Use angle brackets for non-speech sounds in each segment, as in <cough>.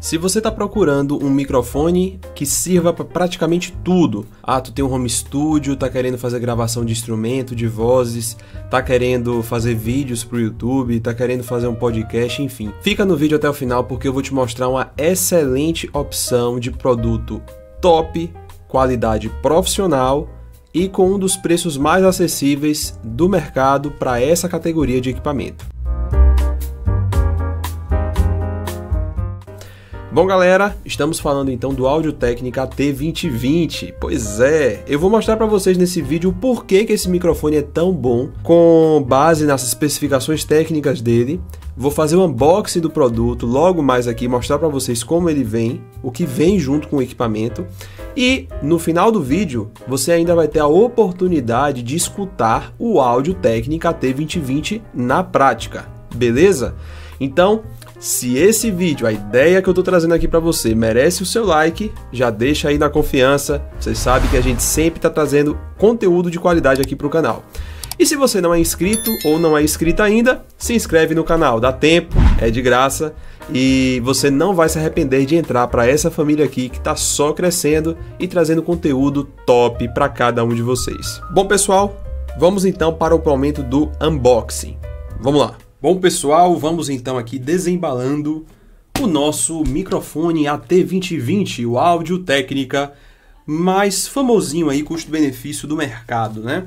Se você está procurando um microfone que sirva para praticamente tudo, ah, tu tem um home studio, tá querendo fazer gravação de instrumento, de vozes, tá querendo fazer vídeos para o YouTube, tá querendo fazer um podcast, enfim. Fica no vídeo até o final porque eu vou te mostrar uma excelente opção de produto top, qualidade profissional e com um dos preços mais acessíveis do mercado para essa categoria de equipamento. Bom, galera, estamos falando então do Audio Técnica T2020. Pois é, eu vou mostrar para vocês nesse vídeo por que, que esse microfone é tão bom, com base nas especificações técnicas dele. Vou fazer o um unboxing do produto logo mais aqui, mostrar para vocês como ele vem, o que vem junto com o equipamento. E no final do vídeo, você ainda vai ter a oportunidade de escutar o Audio Técnica T2020 na prática, beleza? Então, se esse vídeo, a ideia que eu tô trazendo aqui para você, merece o seu like, já deixa aí na confiança. Você sabe que a gente sempre tá trazendo conteúdo de qualidade aqui pro canal. E se você não é inscrito ou não é inscrita ainda, se inscreve no canal, dá tempo, é de graça e você não vai se arrepender de entrar para essa família aqui que está só crescendo e trazendo conteúdo top para cada um de vocês. Bom, pessoal, vamos então para o momento do unboxing. Vamos lá. Bom, pessoal, vamos então aqui desembalando o nosso microfone AT2020, o áudio técnica mais famosinho aí, custo-benefício do mercado, né?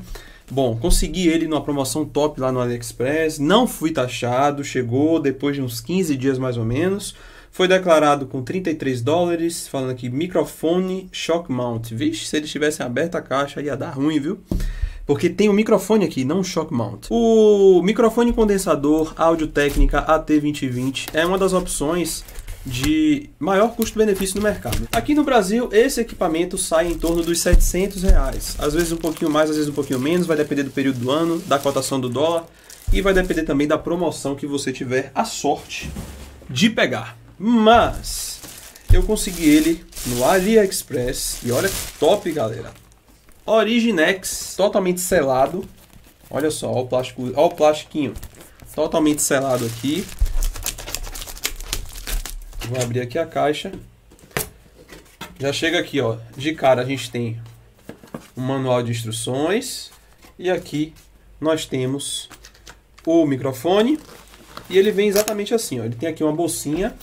Bom, consegui ele numa promoção top lá no AliExpress, não fui taxado, chegou depois de uns 15 dias mais ou menos. Foi declarado com 33 dólares, falando aqui microfone shock mount. Vixe, se eles tivessem aberto a caixa ia dar ruim, viu? porque tem um microfone aqui, não um shock mount. O microfone condensador Audio Técnica AT2020 é uma das opções de maior custo-benefício no mercado. Aqui no Brasil, esse equipamento sai em torno dos 700 reais. Às vezes um pouquinho mais, às vezes um pouquinho menos, vai depender do período do ano, da cotação do dólar e vai depender também da promoção que você tiver a sorte de pegar. Mas eu consegui ele no AliExpress e olha que top, galera. Originex, totalmente selado. Olha só, o, plástico, o plastiquinho. Totalmente selado aqui. Vou abrir aqui a caixa. Já chega aqui, ó. De cara a gente tem o um manual de instruções. E aqui nós temos o microfone. E ele vem exatamente assim, ó. Ele tem aqui uma bolsinha,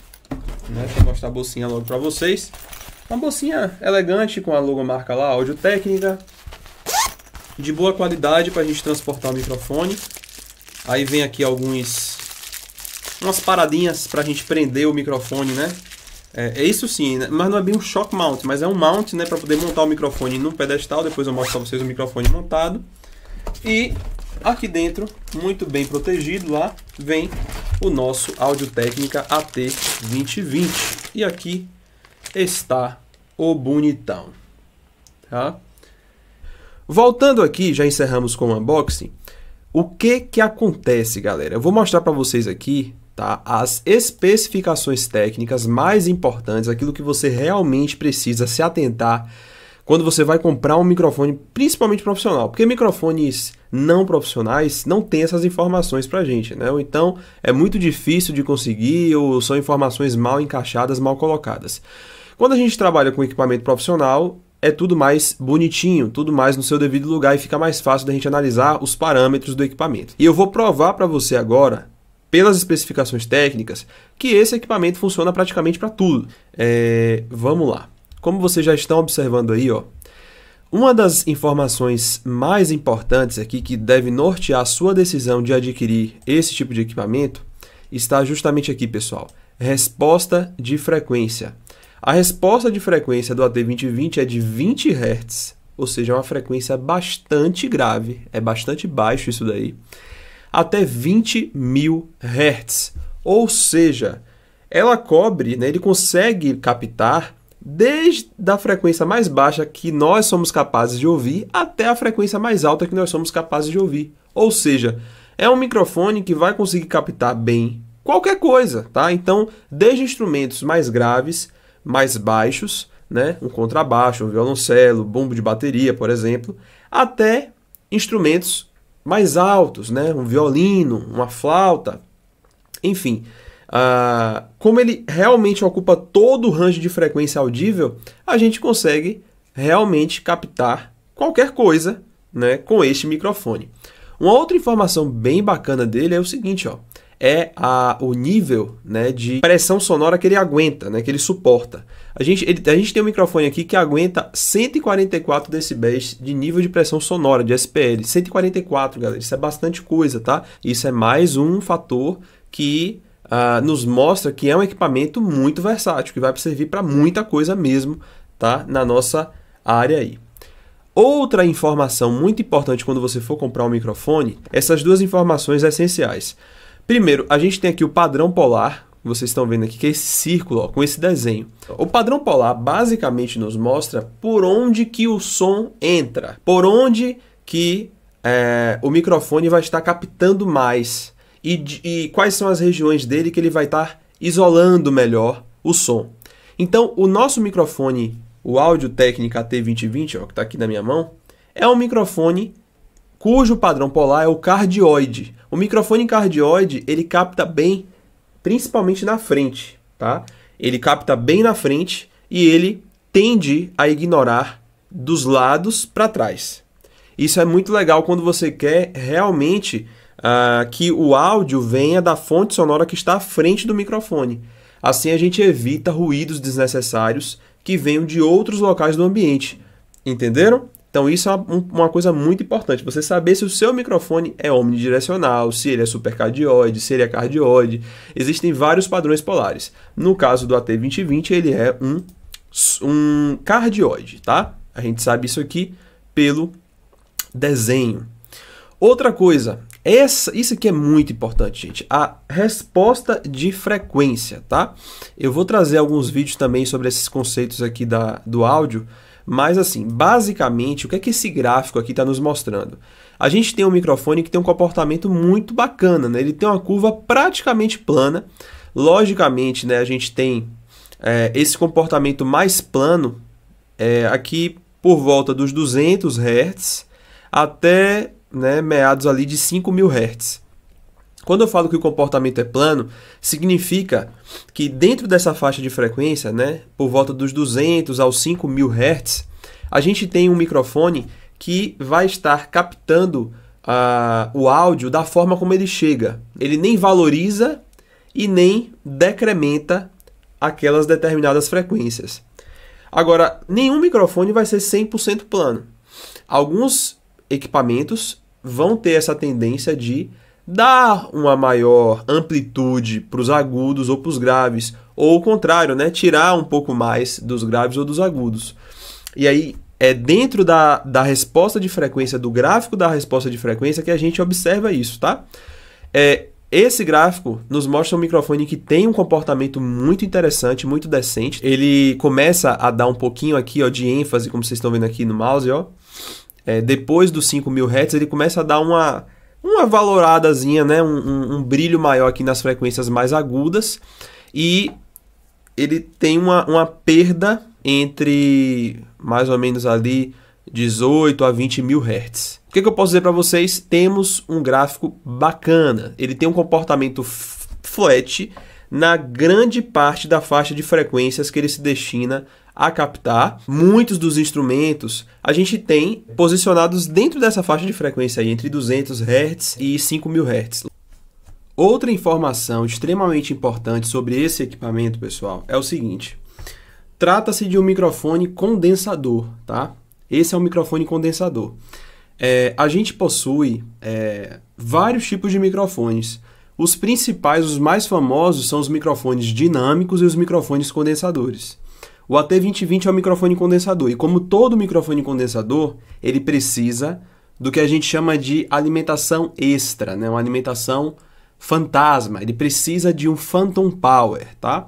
né? Deixa eu mostrar a bolsinha logo para vocês. Uma bolsinha elegante com a logomarca lá, áudio técnica, de boa qualidade para a gente transportar o microfone. Aí vem aqui alguns umas paradinhas para a gente prender o microfone, né? É, é isso sim, né? mas não é bem um shock mount, mas é um mount, né, para poder montar o microfone num pedestal. Depois eu mostro para vocês o microfone montado. E aqui dentro, muito bem protegido lá, vem o nosso Audio Técnica AT2020. E aqui está o bonitão, tá? Voltando aqui, já encerramos com o unboxing. O que que acontece, galera? Eu vou mostrar para vocês aqui, tá? As especificações técnicas mais importantes, aquilo que você realmente precisa se atentar quando você vai comprar um microfone, principalmente profissional, porque microfones não profissionais não têm essas informações para gente, né? Ou então é muito difícil de conseguir ou são informações mal encaixadas, mal colocadas. Quando a gente trabalha com equipamento profissional, é tudo mais bonitinho, tudo mais no seu devido lugar e fica mais fácil da gente analisar os parâmetros do equipamento. E eu vou provar para você agora, pelas especificações técnicas, que esse equipamento funciona praticamente para tudo. É, vamos lá. Como vocês já estão observando aí, ó, uma das informações mais importantes aqui que deve nortear a sua decisão de adquirir esse tipo de equipamento está justamente aqui, pessoal. Resposta de frequência. A resposta de frequência do AT2020 é de 20 Hz, ou seja, é uma frequência bastante grave, é bastante baixo isso daí, até 20 mil Hz. Ou seja, ela cobre, né, ele consegue captar desde a frequência mais baixa que nós somos capazes de ouvir até a frequência mais alta que nós somos capazes de ouvir. Ou seja, é um microfone que vai conseguir captar bem qualquer coisa, tá? Então, desde instrumentos mais graves mais baixos, né? um contrabaixo, um violoncelo, bombo de bateria, por exemplo, até instrumentos mais altos, né? um violino, uma flauta, enfim. Uh, como ele realmente ocupa todo o range de frequência audível, a gente consegue realmente captar qualquer coisa né, com este microfone. Uma outra informação bem bacana dele é o seguinte, ó é a, o nível né, de pressão sonora que ele aguenta, né, que ele suporta. A gente, ele, a gente tem um microfone aqui que aguenta 144 decibéis de nível de pressão sonora, de SPL. 144, galera, isso é bastante coisa, tá? Isso é mais um fator que uh, nos mostra que é um equipamento muito versátil, que vai servir para muita coisa mesmo, tá? Na nossa área aí. Outra informação muito importante quando você for comprar um microfone, essas duas informações essenciais. Primeiro, a gente tem aqui o padrão polar, vocês estão vendo aqui, que é esse círculo ó, com esse desenho. O padrão polar basicamente nos mostra por onde que o som entra, por onde que é, o microfone vai estar captando mais e, e, quais são as regiões dele que ele vai estar isolando melhor o som. Então, o nosso microfone, o Audio Técnica T2020, ó, que está aqui na minha mão, é um microfone cujo padrão polar é o cardioide. O microfone cardioide, ele capta bem, principalmente na frente, tá? Ele capta bem na frente e ele tende a ignorar dos lados para trás. Isso é muito legal quando você quer realmente uh, que o áudio venha da fonte sonora que está à frente do microfone. Assim a gente evita ruídos desnecessários que venham de outros locais do ambiente. Entenderam? Então isso é uma, coisa muito importante, você saber se o seu microfone é omnidirecional, se ele é supercardioide, se ele é cardioide. Existem vários padrões polares. No caso do AT2020, ele é um, um cardioide, tá? A gente sabe isso aqui pelo desenho. Outra coisa, essa, isso aqui é muito importante, gente. A resposta de frequência, tá? Eu vou trazer alguns vídeos também sobre esses conceitos aqui da, do áudio mas assim, basicamente, o que é que esse gráfico aqui está nos mostrando? A gente tem um microfone que tem um comportamento muito bacana, né? Ele tem uma curva praticamente plana. Logicamente, né, a gente tem é, esse comportamento mais plano é, aqui por volta dos 200 Hz até né, meados ali de 5.000 Hz. Quando eu falo que o comportamento é plano, significa que dentro dessa faixa de frequência, né, por volta dos 200 aos 5000 Hz, a gente tem um microfone que vai estar captando uh, o áudio da forma como ele chega. Ele nem valoriza e nem decrementa aquelas determinadas frequências. Agora, nenhum microfone vai ser 100% plano. Alguns equipamentos vão ter essa tendência de dar uma maior amplitude para os agudos ou para os graves, ou o contrário, né? tirar um pouco mais dos graves ou dos agudos. E aí é dentro da, da resposta de frequência, do gráfico da resposta de frequência, que a gente observa isso, tá? É, esse gráfico nos mostra um microfone que tem um comportamento muito interessante, muito decente. Ele começa a dar um pouquinho aqui ó, de ênfase, como vocês estão vendo aqui no mouse, ó. É, depois dos 5.000 Hz, ele começa a dar uma uma valoradazinha, né? Um, um, um brilho maior aqui nas frequências mais agudas. E ele tem uma, uma perda entre mais ou menos ali 18 a 20 mil hertz. O que, que eu posso dizer para vocês? Temos um gráfico bacana. Ele tem um comportamento flat na grande parte da faixa de frequências que ele se destina a captar. Muitos dos instrumentos a gente tem posicionados dentro dessa faixa de frequência aí, entre 200 Hz e 5000 Hz. Outra informação extremamente importante sobre esse equipamento, pessoal, é o seguinte: trata-se de um microfone condensador, tá? Esse é um microfone condensador. É, a gente possui é, vários tipos de microfones. Os principais, os mais famosos, são os microfones dinâmicos e os microfones condensadores. O AT2020 é um microfone condensador e como todo microfone condensador, ele precisa do que a gente chama de alimentação extra, né? Uma alimentação fantasma, ele precisa de um phantom power, tá?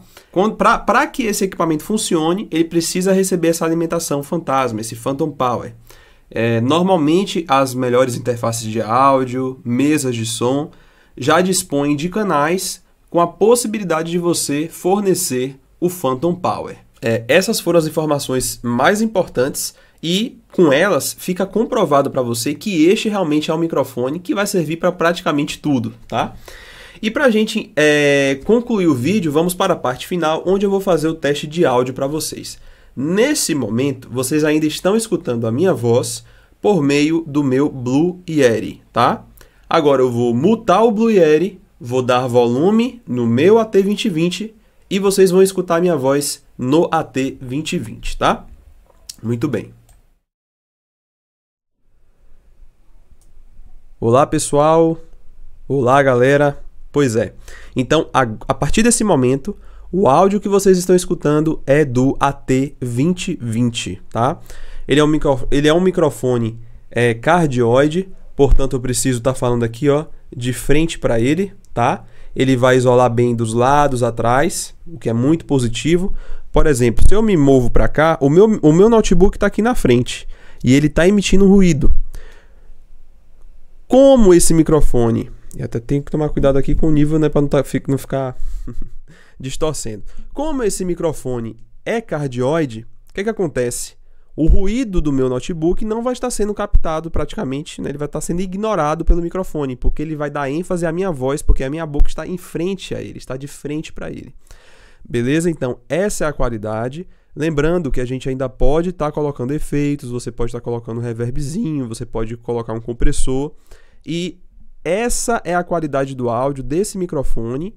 Para que esse equipamento funcione, ele precisa receber essa alimentação fantasma, esse phantom power. É, normalmente, as melhores interfaces de áudio, mesas de som, já dispõem de canais com a possibilidade de você fornecer o phantom power. É, essas foram as informações mais importantes e com elas fica comprovado para você que este realmente é um microfone que vai servir para praticamente tudo, tá? E para a gente é, concluir o vídeo, vamos para a parte final, onde eu vou fazer o teste de áudio para vocês. Nesse momento, vocês ainda estão escutando a minha voz por meio do meu Blue Yeti, tá? Agora eu vou mutar o Blue Yeti, vou dar volume no meu AT2020 e vocês vão escutar a minha voz no AT 2020, tá? Muito bem. Olá, pessoal. Olá, galera. Pois é. Então, a, a partir desse momento, o áudio que vocês estão escutando é do AT2020, tá? Ele é um, micro, ele é um microfone é, cardioide, portanto eu preciso estar tá falando aqui, ó, de frente para ele, tá? Ele vai isolar bem dos lados, atrás, o que é muito positivo. Por exemplo, se eu me movo para cá, o meu, o meu notebook está aqui na frente e ele está emitindo ruído. Como esse microfone, e até tenho que tomar cuidado aqui com o nível, né, para não, tá, não ficar <laughs> distorcendo. Como esse microfone é cardioide, o que, que acontece? O ruído do meu notebook não vai estar sendo captado praticamente, né? ele vai estar sendo ignorado pelo microfone, porque ele vai dar ênfase à minha voz, porque a minha boca está em frente a ele, está de frente para ele. Beleza? Então, essa é a qualidade. Lembrando que a gente ainda pode estar tá colocando efeitos, você pode estar tá colocando um reverbzinho, você pode colocar um compressor. E essa é a qualidade do áudio desse microfone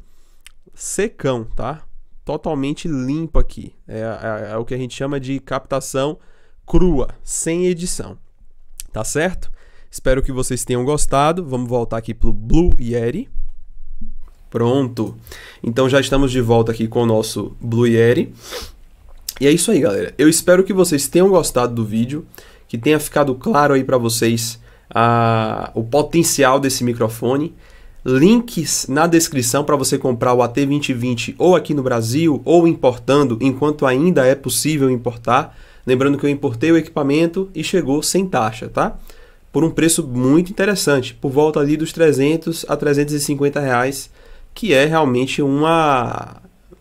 secão, tá? Totalmente limpo aqui. É, é, é o que a gente chama de captação crua, sem edição. Tá certo? Espero que vocês tenham gostado. Vamos voltar aqui pro Blue Yeti. Pronto. Então já estamos de volta aqui com o nosso Blue Yeti. E é isso aí, galera. Eu espero que vocês tenham gostado do vídeo, que tenha ficado claro aí para vocês a, o potencial desse microfone. Links na descrição para você comprar o AT2020 ou aqui no Brasil ou importando enquanto ainda é possível importar. Lembrando que eu importei o equipamento e chegou sem taxa, tá? Por um preço muito interessante, por volta ali dos 300 a 350 reais que é realmente uma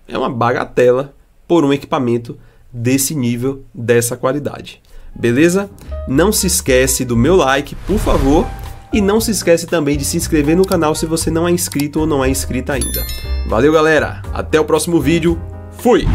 é uma bagatela por um equipamento desse nível, dessa qualidade. Beleza? Não se esquece do meu like, por favor, e não se esquece também de se inscrever no canal se você não é inscrito ou não é inscrita ainda. Valeu, galera! Até o próximo vídeo. Fui!